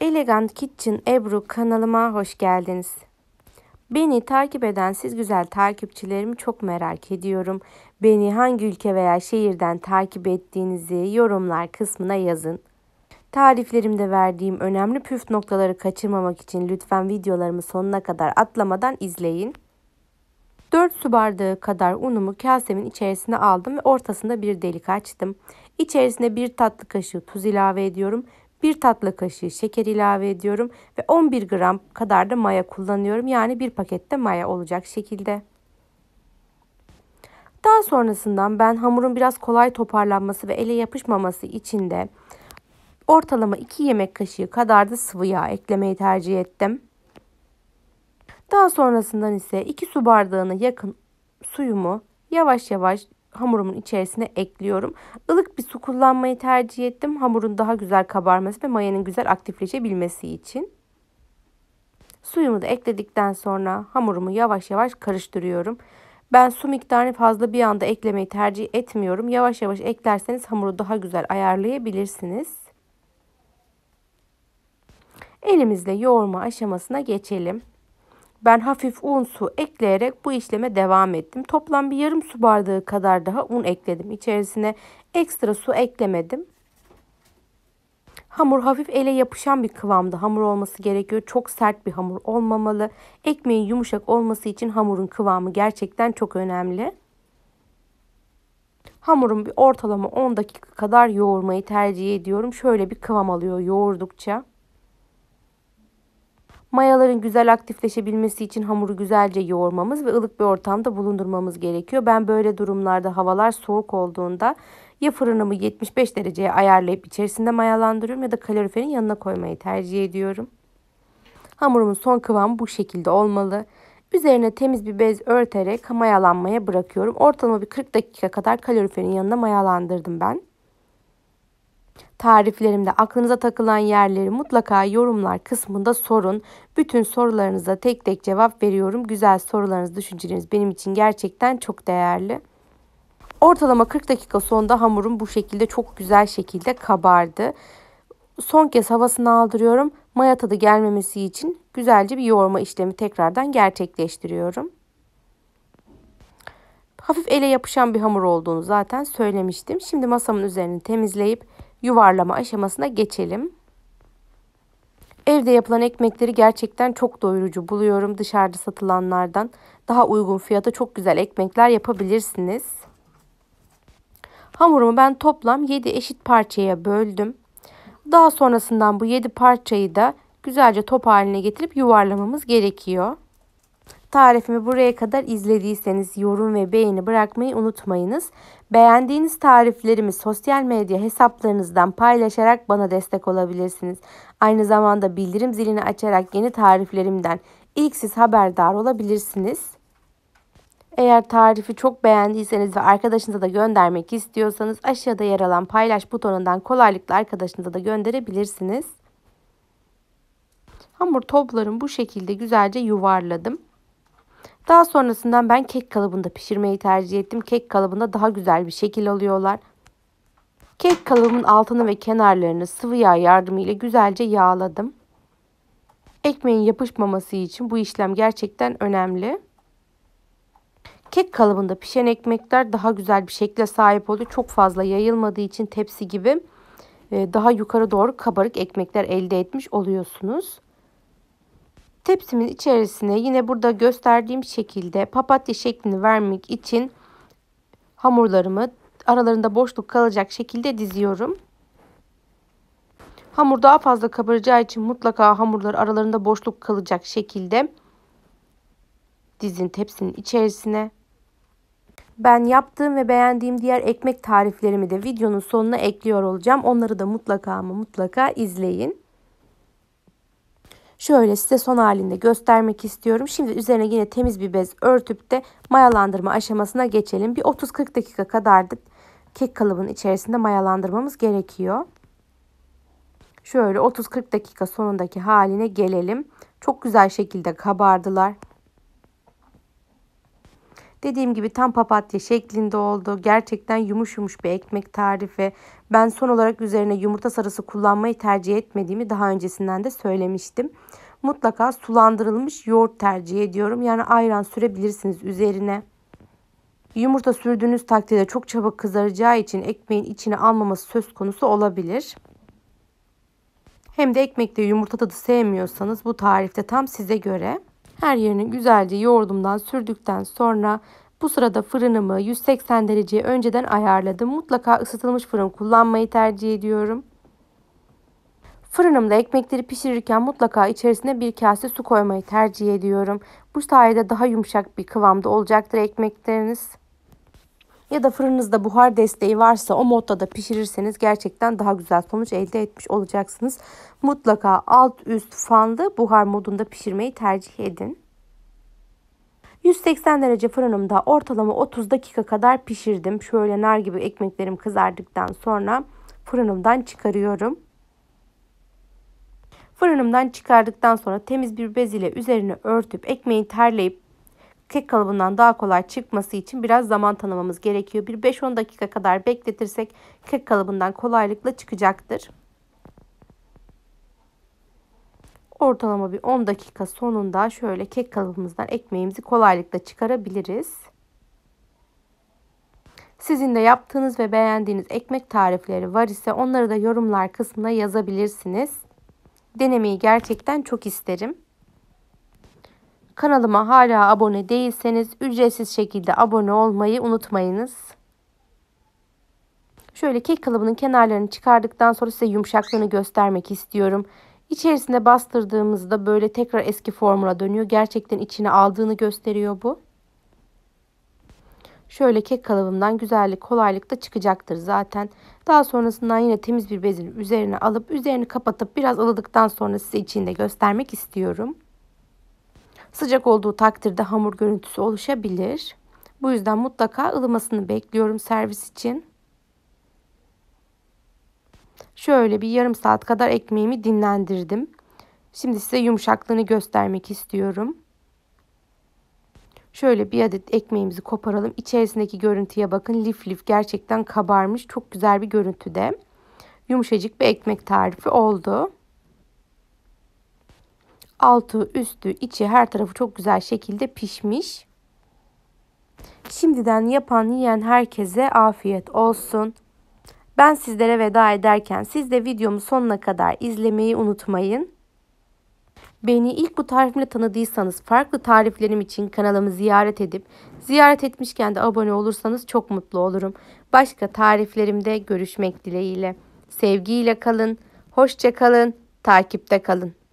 Elegant Kitchen Ebru kanalıma hoş geldiniz. Beni takip eden siz güzel takipçilerimi çok merak ediyorum. Beni hangi ülke veya şehirden takip ettiğinizi yorumlar kısmına yazın. Tariflerimde verdiğim önemli püf noktaları kaçırmamak için lütfen videolarımı sonuna kadar atlamadan izleyin. 4 su bardağı kadar unumu kasemin içerisine aldım ve ortasında bir delik açtım. İçerisine bir tatlı kaşığı tuz ilave ediyorum 1 tatlı kaşığı şeker ilave ediyorum ve 11 gram kadar da maya kullanıyorum. Yani bir pakette maya olacak şekilde. Daha sonrasından ben hamurun biraz kolay toparlanması ve ele yapışmaması için de ortalama 2 yemek kaşığı kadar da sıvı yağ eklemeyi tercih ettim. Daha sonrasından ise 2 su bardağına yakın suyumu yavaş yavaş hamurumun içerisine ekliyorum. Ilık bir su kullanmayı tercih ettim. Hamurun daha güzel kabarması ve mayanın güzel aktifleşebilmesi için. Suyumu da ekledikten sonra hamurumu yavaş yavaş karıştırıyorum. Ben su miktarını fazla bir anda eklemeyi tercih etmiyorum. Yavaş yavaş eklerseniz hamuru daha güzel ayarlayabilirsiniz. Elimizle yoğurma aşamasına geçelim. Ben hafif un su ekleyerek bu işleme devam ettim. Toplam bir yarım su bardağı kadar daha un ekledim. İçerisine ekstra su eklemedim. Hamur hafif ele yapışan bir kıvamda hamur olması gerekiyor. Çok sert bir hamur olmamalı. Ekmeğin yumuşak olması için hamurun kıvamı gerçekten çok önemli. Hamurum bir ortalama 10 dakika kadar yoğurmayı tercih ediyorum. Şöyle bir kıvam alıyor yoğurdukça. Mayaların güzel aktifleşebilmesi için hamuru güzelce yoğurmamız ve ılık bir ortamda bulundurmamız gerekiyor. Ben böyle durumlarda havalar soğuk olduğunda ya fırınımı 75 dereceye ayarlayıp içerisinde mayalandırıyorum ya da kaloriferin yanına koymayı tercih ediyorum. Hamurumun son kıvamı bu şekilde olmalı. Üzerine temiz bir bez örterek mayalanmaya bırakıyorum. Ortalama bir 40 dakika kadar kaloriferin yanına mayalandırdım ben. Tariflerimde aklınıza takılan yerleri mutlaka yorumlar kısmında sorun. Bütün sorularınıza tek tek cevap veriyorum. Güzel sorularınız, düşünceleriniz benim için gerçekten çok değerli. Ortalama 40 dakika sonunda hamurum bu şekilde çok güzel şekilde kabardı. Son kez havasını aldırıyorum. Maya tadı gelmemesi için güzelce bir yoğurma işlemi tekrardan gerçekleştiriyorum. Hafif ele yapışan bir hamur olduğunu zaten söylemiştim. Şimdi masamın üzerini temizleyip yuvarlama aşamasına geçelim. Evde yapılan ekmekleri gerçekten çok doyurucu buluyorum dışarıda satılanlardan. Daha uygun fiyata çok güzel ekmekler yapabilirsiniz. Hamurumu ben toplam 7 eşit parçaya böldüm. Daha sonrasından bu 7 parçayı da güzelce top haline getirip yuvarlamamız gerekiyor. Tarifimi buraya kadar izlediyseniz yorum ve beğeni bırakmayı unutmayınız. Beğendiğiniz tariflerimi sosyal medya hesaplarınızdan paylaşarak bana destek olabilirsiniz. Aynı zamanda bildirim zilini açarak yeni tariflerimden ilk siz haberdar olabilirsiniz. Eğer tarifi çok beğendiyseniz ve arkadaşınıza da göndermek istiyorsanız aşağıda yer alan paylaş butonundan kolaylıkla arkadaşınıza da gönderebilirsiniz. Hamur toplarım bu şekilde güzelce yuvarladım. Daha sonrasından ben kek kalıbında pişirmeyi tercih ettim. Kek kalıbında daha güzel bir şekil alıyorlar. Kek kalıbımın altını ve kenarlarını sıvı yağ yardımıyla güzelce yağladım. Ekmeğin yapışmaması için bu işlem gerçekten önemli. Kek kalıbında pişen ekmekler daha güzel bir şekle sahip oluyor. Çok fazla yayılmadığı için tepsi gibi e, daha yukarı doğru kabarık ekmekler elde etmiş oluyorsunuz. Tepsimin içerisine yine burada gösterdiğim şekilde papatya şeklini vermek için hamurlarımı aralarında boşluk kalacak şekilde diziyorum. Hamur daha fazla kabaracağı için mutlaka hamurlar aralarında boşluk kalacak şekilde dizin tepsinin içerisine. Ben yaptığım ve beğendiğim diğer ekmek tariflerimi de videonun sonuna ekliyor olacağım. Onları da mutlaka ama mutlaka izleyin. Şöyle size son halinde göstermek istiyorum. Şimdi üzerine yine temiz bir bez örtüp de mayalandırma aşamasına geçelim. Bir 30-40 dakika kadar da kek kalıbının içerisinde mayalandırmamız gerekiyor. Şöyle 30-40 dakika sonundaki haline gelelim. Çok güzel şekilde kabardılar. Dediğim gibi tam papatya şeklinde oldu. Gerçekten yumuş yumuş bir ekmek tarifi. Ben son olarak üzerine yumurta sarısı kullanmayı tercih etmediğimi daha öncesinden de söylemiştim. Mutlaka sulandırılmış yoğurt tercih ediyorum. Yani ayran sürebilirsiniz üzerine. Yumurta sürdüğünüz takdirde çok çabuk kızaracağı için ekmeğin içine almaması söz konusu olabilir. Hem de ekmekte yumurta tadı sevmiyorsanız bu tarifte tam size göre. Her yerini güzelce yoğurdumdan sürdükten sonra bu sırada fırınımı 180 dereceye önceden ayarladım. Mutlaka ısıtılmış fırın kullanmayı tercih ediyorum. Fırınımda ekmekleri pişirirken mutlaka içerisine bir kase su koymayı tercih ediyorum. Bu sayede daha yumuşak bir kıvamda olacaktır ekmekleriniz ya da fırınınızda buhar desteği varsa o modda da pişirirseniz gerçekten daha güzel sonuç elde etmiş olacaksınız. Mutlaka alt üst fanlı buhar modunda pişirmeyi tercih edin. 180 derece fırınımda ortalama 30 dakika kadar pişirdim. Şöyle nar gibi ekmeklerim kızardıktan sonra fırınımdan çıkarıyorum. Fırınımdan çıkardıktan sonra temiz bir bez ile üzerine örtüp ekmeği terleyip kek kalıbından daha kolay çıkması için biraz zaman tanımamız gerekiyor. Bir 5-10 dakika kadar bekletirsek kek kalıbından kolaylıkla çıkacaktır. Ortalama bir 10 dakika sonunda şöyle kek kalıbımızdan ekmeğimizi kolaylıkla çıkarabiliriz. Sizin de yaptığınız ve beğendiğiniz ekmek tarifleri var ise onları da yorumlar kısmına yazabilirsiniz. Denemeyi gerçekten çok isterim. Kanalıma hala abone değilseniz ücretsiz şekilde abone olmayı unutmayınız. Şöyle kek kalıbının kenarlarını çıkardıktan sonra size yumuşaklığını göstermek istiyorum. İçerisinde bastırdığımızda böyle tekrar eski formuna dönüyor. Gerçekten içine aldığını gösteriyor bu. Şöyle kek kalıbından güzellik kolaylıkla çıkacaktır zaten. Daha sonrasından yine temiz bir bezin üzerine alıp üzerini kapatıp biraz alıdıktan sonra size içinde göstermek istiyorum. Sıcak olduğu takdirde hamur görüntüsü oluşabilir. Bu yüzden mutlaka ılımasını bekliyorum servis için. Şöyle bir yarım saat kadar ekmeğimi dinlendirdim. Şimdi size yumuşaklığını göstermek istiyorum. Şöyle bir adet ekmeğimizi koparalım. İçerisindeki görüntüye bakın. Lif lif gerçekten kabarmış. Çok güzel bir görüntüde. Yumuşacık bir ekmek tarifi oldu. Altı, üstü, içi her tarafı çok güzel şekilde pişmiş. Şimdiden yapan yiyen herkese afiyet olsun. Ben sizlere veda ederken siz de videomu sonuna kadar izlemeyi unutmayın. Beni ilk bu tarifimle tanıdıysanız farklı tariflerim için kanalımı ziyaret edip ziyaret etmişken de abone olursanız çok mutlu olurum. Başka tariflerimde görüşmek dileğiyle. Sevgiyle kalın, hoşça kalın, takipte kalın.